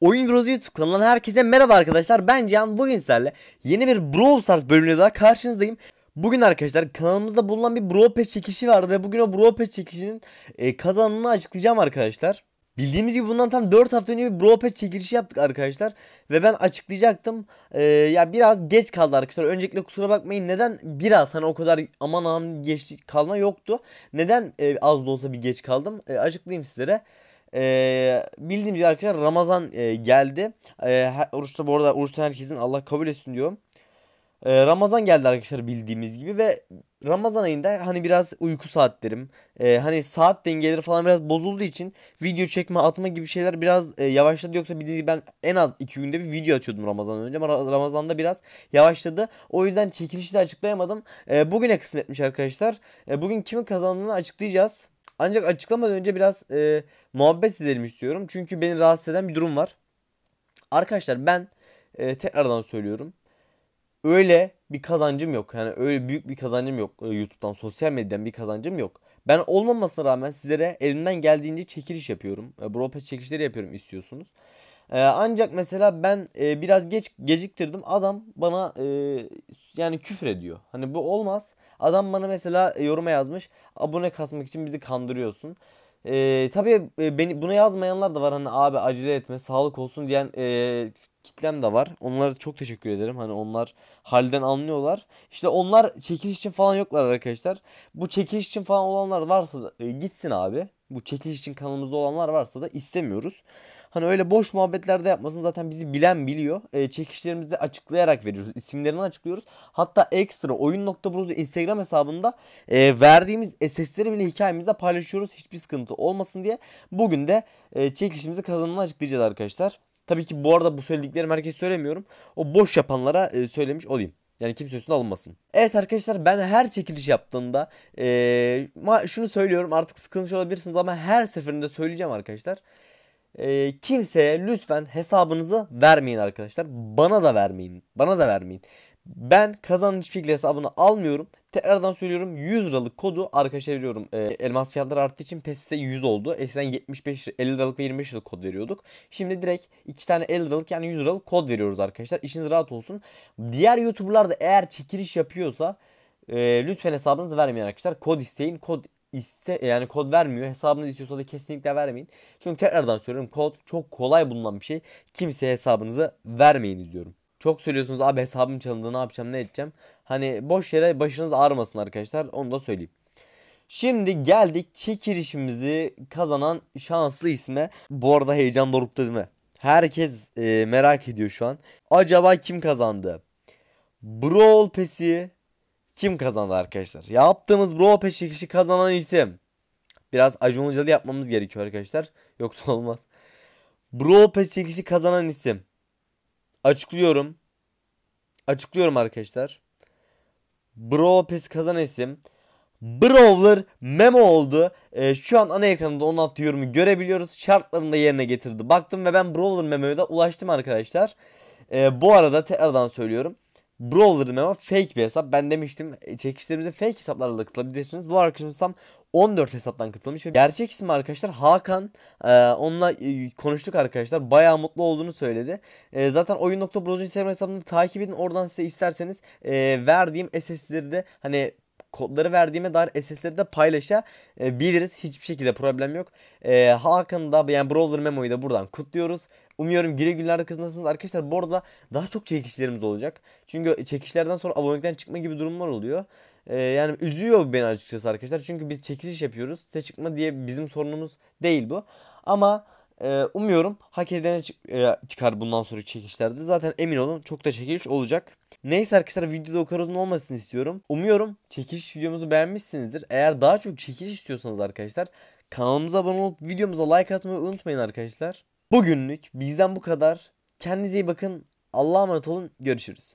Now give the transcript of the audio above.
Oyun Groz YouTube kanalından herkese merhaba arkadaşlar. Ben Cihan Bugün sizlerle yeni bir Brawl Stars bölümüne daha karşınızdayım. Bugün arkadaşlar kanalımızda bulunan bir Brawl Pass çekişi vardı ve bugün o Brawl Pass çekişinin e, kazanını açıklayacağım arkadaşlar. Bildiğimiz gibi bundan tam 4 hafta önce bir Brawl Pass çekilişi yaptık arkadaşlar. Ve ben açıklayacaktım. Ee, ya biraz geç kaldı arkadaşlar. Öncelikle kusura bakmayın. Neden biraz hani o kadar aman aman geç kalma yoktu. Neden e, az da olsa bir geç kaldım. E, açıklayayım sizlere. E, bildiğim gibi arkadaşlar Ramazan e, geldi. E, her, oruçta bu arada oruçta herkesin Allah kabul etsin diyorum. E, Ramazan geldi arkadaşlar bildiğimiz gibi ve Ramazan ayında hani biraz uyku saatlerim, e, hani saat dengeleri falan biraz bozulduğu için video çekme, atma gibi şeyler biraz e, yavaşladı. Yoksa bir ben en az 2 günde bir video atıyordum Ramazan önce ama Ramazan'da biraz yavaşladı. O yüzden çekilişi de açıklayamadım. E, bugüne kısmetmiş arkadaşlar. E, bugün kimin kazandığını açıklayacağız. Ancak açıklamadan önce biraz e, muhabbet edelim istiyorum. Çünkü beni rahatsız eden bir durum var. Arkadaşlar ben e, tekrardan söylüyorum. Öyle bir kazancım yok. Yani öyle büyük bir kazancım yok. E, YouTube'dan, sosyal medyadan bir kazancım yok. Ben olmamasına rağmen sizlere elinden geldiğince çekiliş yapıyorum. E, Brope çekilişleri yapıyorum istiyorsunuz. E, ancak mesela ben e, biraz geç geciktirdim. Adam bana e, yani küfür ediyor. Hani bu olmaz. Adam bana mesela e, yoruma yazmış. Abone kasmak için bizi kandırıyorsun. Ee, tabii e, beni bunu yazmayanlar da var hani abi acele etme sağlık olsun diyen e, kitlem de var. Onlara çok teşekkür ederim. Hani onlar halden anlıyorlar. İşte onlar çekiliş için falan yoklar arkadaşlar. Bu çekiliş için falan olanlar varsa da, e, gitsin abi. Bu çekiliş için kanalımızda olanlar varsa da istemiyoruz. Hani öyle boş muhabbetlerde yapmasın zaten bizi bilen biliyor. E, çekişlerimizi açıklayarak veriyoruz. İsimlerini açıklıyoruz. Hatta ekstra oyun.bruz'u Instagram hesabında e, verdiğimiz SS'leri bile hikayemizde paylaşıyoruz. Hiçbir sıkıntı olmasın diye. Bugün de e, çekilişimizi kazanını açıklayacağız arkadaşlar. Tabii ki bu arada bu söylediklerimi herkes söylemiyorum. O boş yapanlara e, söylemiş olayım. Yani kimse üstüne alınmasın. Evet arkadaşlar ben her çekiliş yaptığımda ee, şunu söylüyorum artık sıkılmış olabilirsiniz ama her seferinde söyleyeceğim arkadaşlar e, kimseye lütfen hesabınızı vermeyin arkadaşlar. Bana da vermeyin. Bana da vermeyin. Ben kazanç bilgi hesabını almıyorum. Tekrardan söylüyorum 100 liralık kodu arkadaşa veriyorum. E, elmas fiyatları arttığı için PES'e 100 oldu. Eskiden 75 50 liralık ve 25 liralık kod veriyorduk. Şimdi direkt 2 tane 50 liralık yani 100 liralık kod veriyoruz arkadaşlar. İşiniz rahat olsun. Diğer YouTuber'lar da eğer çekiliş yapıyorsa e, lütfen hesabınızı vermeyin arkadaşlar. Kod isteyin. Kod iste yani kod vermiyor. hesabınızı istiyorsa da kesinlikle vermeyin. Çünkü tekrardan söylüyorum kod çok kolay bulunan bir şey. Kimseye hesabınızı vermeyin diyorum. Çok söylüyorsunuz abi hesabım çalındı ne yapacağım ne edeceğim. Hani boş yere başınız ağrımasın arkadaşlar onu da söyleyeyim. Şimdi geldik çekilişimizi kazanan şanslı isme. Bu arada heyecan dorukta değil mi? Herkes e, merak ediyor şu an. Acaba kim kazandı? Brawl Pass'i kim kazandı arkadaşlar? Yaptığımız bro peş çekişi kazanan isim. Biraz acuncalı yapmamız gerekiyor arkadaşlar. Yoksa olmaz. Bro peş çekişi kazanan isim. Açıklıyorum. Açıklıyorum arkadaşlar. Bro pes kazanan isim. Brawler memo oldu. ee, şu an ana ekranında onun attığı yorumu görebiliyoruz. Şartlarını da yerine getirdi. Baktım ve ben Brawler memoya da ulaştım arkadaşlar. ee, bu arada tekrardan söylüyorum. Brawler'ın ama fake bir hesap. Ben demiştim e, çekişlerimize fake hesaplarla da katılabilirsiniz. Bu arkadaşımız tam 14 hesaptan katılmış gerçek ismi arkadaşlar Hakan. Ee, onunla e, konuştuk arkadaşlar. Bayağı mutlu olduğunu söyledi. Ee, zaten oyun.browser Instagram hesabını takip edin. Oradan size isterseniz e, verdiğim SS'leri de hani kodları verdiğime dair SS'leri de paylaşabiliriz. E, Hiçbir şekilde problem yok. E, Hakan'ı da yani Brawler Memo'yu da buradan kutluyoruz. Umuyorum geri günlerde kazanırsınız. Arkadaşlar bu arada daha çok çekişlerimiz olacak. Çünkü çekişlerden sonra abonelikten çıkma gibi durumlar oluyor. Ee, yani üzüyor beni açıkçası arkadaşlar. Çünkü biz çekiliş yapıyoruz. Size çıkma diye bizim sorunumuz değil bu. Ama e, umuyorum hak edene çık e, çıkar bundan sonra çekişlerde. Zaten emin olun çok da çekiliş olacak. Neyse arkadaşlar videoda o kadar uzun olmasını istiyorum. Umuyorum çekiliş videomuzu beğenmişsinizdir. Eğer daha çok çekiliş istiyorsanız arkadaşlar kanalımıza abone olup videomuza like atmayı unutmayın arkadaşlar. Bugünlük bizden bu kadar. Kendinize iyi bakın. Allah'a emanet olun. Görüşürüz.